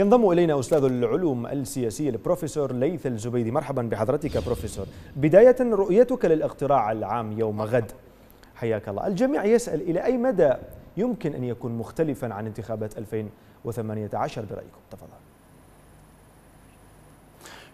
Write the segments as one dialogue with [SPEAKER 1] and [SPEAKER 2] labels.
[SPEAKER 1] ينضم إلينا أستاذ العلوم السياسية البروفيسور ليث الزبيدي مرحبا بحضرتك بروفيسور بداية رؤيتك للاقتراع العام يوم غد حياك الله الجميع يسأل إلى أي مدى يمكن أن يكون مختلفا عن انتخابات 2018 برأيكم تفضل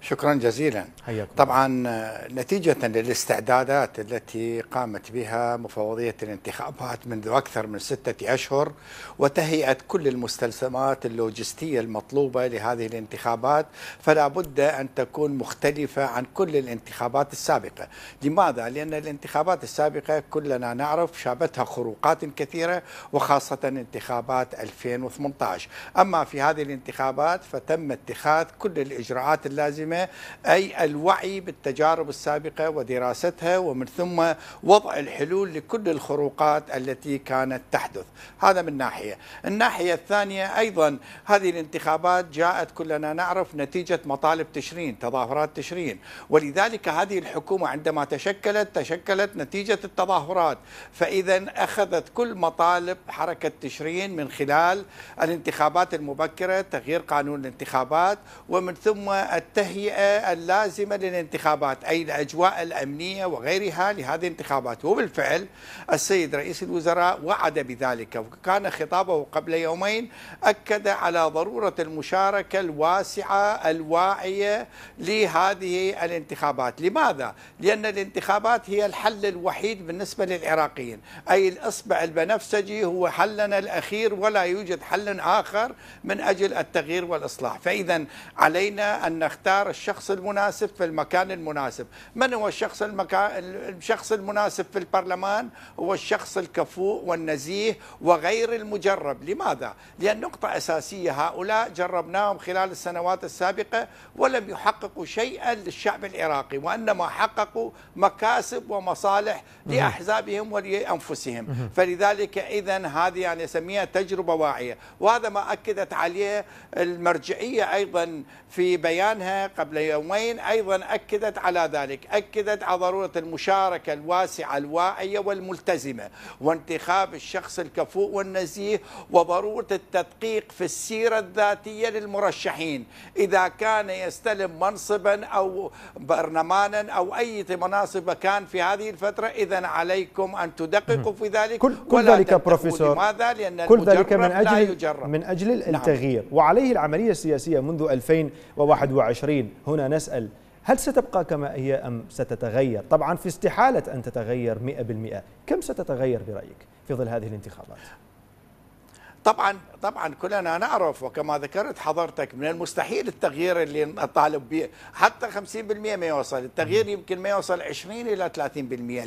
[SPEAKER 2] شكرا جزيلا حياكم. طبعا نتيجة للاستعدادات التي قامت بها مفوضية الانتخابات منذ أكثر من ستة أشهر وتهيئة كل المستلزمات اللوجستية المطلوبة لهذه الانتخابات فلا بد أن تكون مختلفة عن كل الانتخابات السابقة لماذا؟ لأن الانتخابات السابقة كلنا نعرف شابتها خروقات كثيرة وخاصة انتخابات 2018 أما في هذه الانتخابات فتم اتخاذ كل الإجراءات اللازمة القادمة أي الوعي بالتجارب السابقة ودراستها ومن ثم وضع الحلول لكل الخروقات التي كانت تحدث هذا من ناحية الناحية الثانية أيضا هذه الانتخابات جاءت كلنا نعرف نتيجة مطالب تشرين تظاهرات تشرين ولذلك هذه الحكومة عندما تشكلت تشكلت نتيجة التظاهرات فإذا أخذت كل مطالب حركة تشرين من خلال الانتخابات المبكرة تغيير قانون الانتخابات ومن ثم التهيئة البيئة اللازمة للانتخابات أي الأجواء الأمنية وغيرها لهذه الانتخابات وبالفعل السيد رئيس الوزراء وعد بذلك وكان خطابه قبل يومين أكد على ضرورة المشاركة الواسعة الواعية لهذه الانتخابات لماذا؟ لأن الانتخابات هي الحل الوحيد بالنسبة للعراقيين أي الإصبع البنفسجي هو حلنا الأخير ولا يوجد حل آخر من أجل التغيير والإصلاح فإذا علينا أن نختار الشخص المناسب في المكان المناسب من هو الشخص المكان الشخص المناسب في البرلمان هو الشخص الكفوء والنزيه وغير المجرب لماذا لان نقطه اساسيه هؤلاء جربناهم خلال السنوات السابقه ولم يحققوا شيئا للشعب العراقي وانما حققوا مكاسب ومصالح لاحزابهم ولانفسهم فلذلك اذا هذه يعني اسميها تجربه واعيه وهذا ما اكدت عليه المرجعيه ايضا في بيانها قبل يومين أيضا أكدت على ذلك أكدت على ضرورة المشاركة الواسعة الواعية والملتزمة وانتخاب الشخص الكفوء والنزيه وضرورة التدقيق في السيرة الذاتية للمرشحين إذا كان يستلم منصبا أو برلمانا أو أي مناصب كان في هذه الفترة إذا عليكم أن تدققوا في ذلك كل,
[SPEAKER 1] كل ولا ذلك بروفيسور لماذا؟ لأن كل ذلك من أجل من نعم. أجل التغيير نعم. وعليه العملية السياسية منذ 2021 نريد طيب، هنا نسأل هل ستبقى كما هي أم ستتغير طبعا في استحالة أن تتغير 100% كم ستتغير برأيك في ظل هذه الانتخابات
[SPEAKER 2] طبعا طبعا كلنا نعرف وكما ذكرت حضرتك من المستحيل التغيير اللي نطالب به حتى 50% ما يوصل التغيير يمكن ما يوصل 20 الى 30%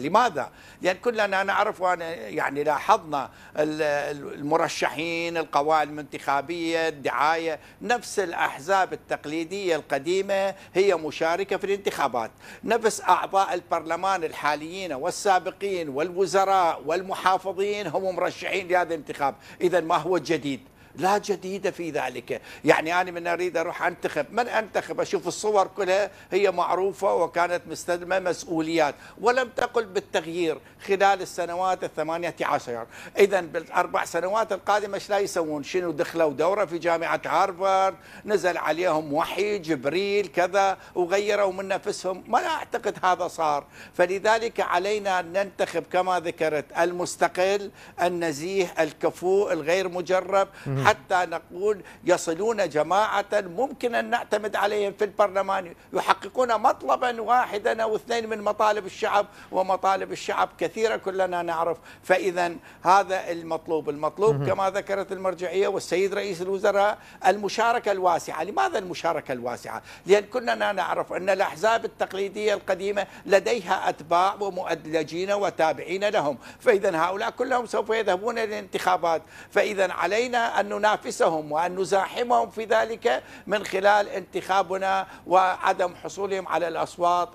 [SPEAKER 2] لماذا لان كلنا نعرف وانا يعني لاحظنا المرشحين القوائم الانتخابيه الدعايه نفس الاحزاب التقليديه القديمه هي مشاركه في الانتخابات نفس اعضاء البرلمان الحاليين والسابقين والوزراء والمحافظين هم مرشحين لهذا الانتخاب اذا ما هو هو الجديد لا جديدة في ذلك يعني أنا من أريد أروح أنتخب من أنتخب أشوف الصور كلها هي معروفة وكانت مستلمة مسؤوليات ولم تقل بالتغيير خلال السنوات الثمانية عشر إذا بالأربع سنوات القادمة إيش لا يسوون شنو دخلوا دورة في جامعة هارفارد نزل عليهم وحي جبريل كذا وغيروا من نفسهم ما لا أعتقد هذا صار فلذلك علينا أن ننتخب كما ذكرت المستقل النزيه الكفو الغير مجرب حتى نقول يصلون جماعة ممكن أن نعتمد عليهم في البرلمان يحققون مطلبا واحدا أو اثنين من مطالب الشعب ومطالب الشعب كثيرة كلنا نعرف فإذا هذا المطلوب المطلوب كما ذكرت المرجعية والسيد رئيس الوزراء المشاركة الواسعة لماذا المشاركة الواسعة؟ لأن كلنا نعرف أن الأحزاب التقليدية القديمة لديها أتباع ومؤدلجين وتابعين لهم فإذا هؤلاء كلهم سوف يذهبون للانتخابات فإذا علينا أن ننافسهم وأن نزاحمهم في ذلك من خلال انتخابنا وعدم حصولهم على الأصوات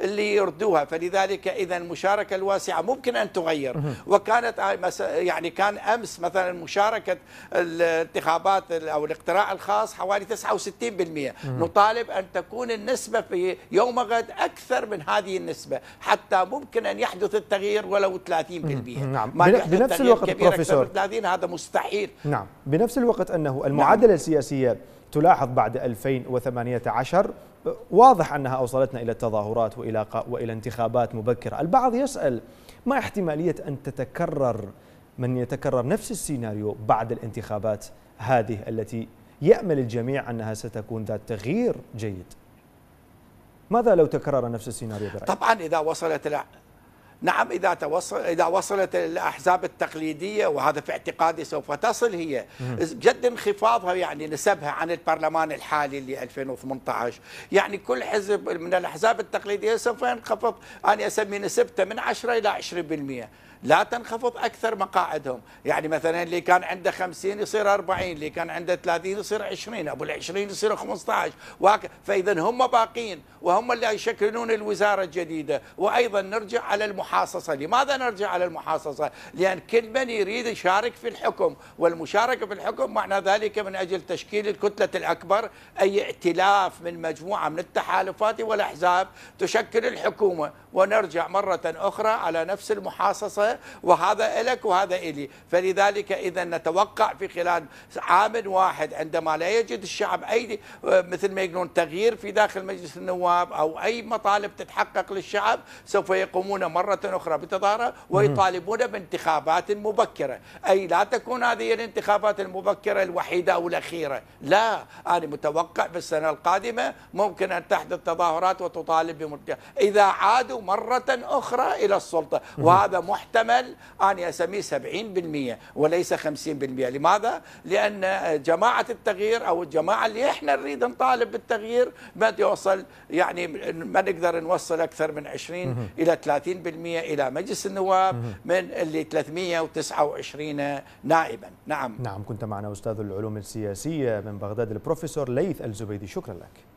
[SPEAKER 2] اللي يردوها فلذلك إذا المشاركة الواسعة ممكن أن تغير وكانت آه، يعني كان أمس مثلا مشاركة الانتخابات أو الاقتراع الخاص حوالي 69% نطالب أن تكون النسبة في يوم غد أكثر من هذه النسبة حتى ممكن أن يحدث التغيير ولو 30% نعم ما بنفس الوقت بروفيسور 30 هذا مستحيل
[SPEAKER 1] نعم بنفس الوقت أنه نعم. المعادلة نعم. السياسية تلاحظ بعد 2018 واضح أنها أوصلتنا إلى التظاهرات وإلى, وإلى انتخابات مبكرة البعض يسأل ما احتمالية أن تتكرر من يتكرر نفس السيناريو بعد الانتخابات هذه التي يأمل الجميع أنها ستكون ذات تغيير جيد ماذا لو تكرر نفس السيناريو برأيك؟ طبعا
[SPEAKER 2] إذا وصلت نعم إذا توصل إذا وصلت الأحزاب التقليدية وهذا في اعتقادي سوف تصل هي جد انخفاضها يعني نسبها عن البرلمان الحالي اللي 2018 يعني كل حزب من الأحزاب التقليدية سوف ينخفض أنا أسمي نسبته من 10 إلى 20% لا تنخفض أكثر مقاعدهم يعني مثلا اللي كان عنده 50 يصير 40 اللي كان عنده 30 يصير 20 أبو ال 20 يصير 15 وهك... فإذا هم باقين وهم اللي يشكلون الوزارة الجديدة وأيضا نرجع على المحاصصة لماذا نرجع على المحاصصة لأن كل من يريد يشارك في الحكم والمشاركة في الحكم معنى ذلك من أجل تشكيل الكتلة الأكبر أي ائتلاف من مجموعة من التحالفات والأحزاب تشكل الحكومة ونرجع مرة أخرى على نفس المحاصصة وهذا إلك وهذا إلي فلذلك إذا نتوقع في خلال عام واحد عندما لا يجد الشعب أي مثل ما يقولون تغيير في داخل مجلس النواب أو أي مطالب تتحقق للشعب سوف يقومون مرة أخرى بتظاهرة ويطالبون بانتخابات مبكرة أي لا تكون هذه الانتخابات المبكرة الوحيدة أو الأخيرة لا أنا متوقع في السنة القادمة ممكن أن تحدث تظاهرات وتطالب بمبكرة. إذا عادوا مرة أخرى إلى السلطة وهذا محتمل الثمن أنا أسميه 70% وليس 50% لماذا؟ لأن جماعة التغيير أو الجماعة اللي إحنا نريد نطالب بالتغيير ما يوصل يعني ما نقدر نوصل أكثر من 20 إلى 30% إلى مجلس النواب من اللي 329
[SPEAKER 1] نائبا نعم نعم كنت معنا أستاذ العلوم السياسية من بغداد البروفيسور ليث الزبيدي شكرا لك